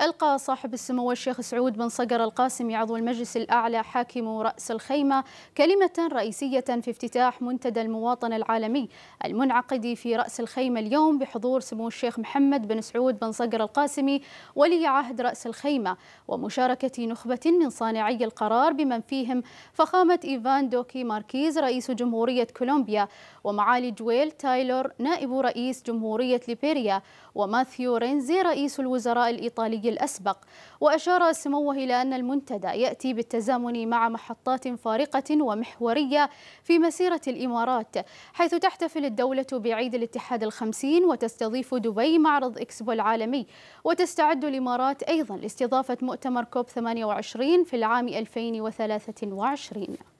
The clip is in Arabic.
ألقى صاحب السمو الشيخ سعود بن صقر القاسمي عضو المجلس الأعلى حاكم رأس الخيمة كلمة رئيسية في افتتاح منتدى المواطن العالمي المنعقد في رأس الخيمة اليوم بحضور سمو الشيخ محمد بن سعود بن صقر القاسمي ولي عهد رأس الخيمة ومشاركة نخبة من صانعي القرار بمن فيهم فخامة إيفان دوكي ماركيز رئيس جمهورية كولومبيا ومعالي جويل تايلور نائب رئيس جمهورية ليبيريا وماثيو رينزي رئيس الوزراء الإيطالي الأسبق وأشار سموه إلى أن المنتدى يأتي بالتزامن مع محطات فارقة ومحورية في مسيرة الإمارات حيث تحتفل الدولة بعيد الاتحاد الخمسين وتستضيف دبي معرض إكسبو العالمي وتستعد الإمارات أيضا لاستضافة مؤتمر كوب 28 في العام 2023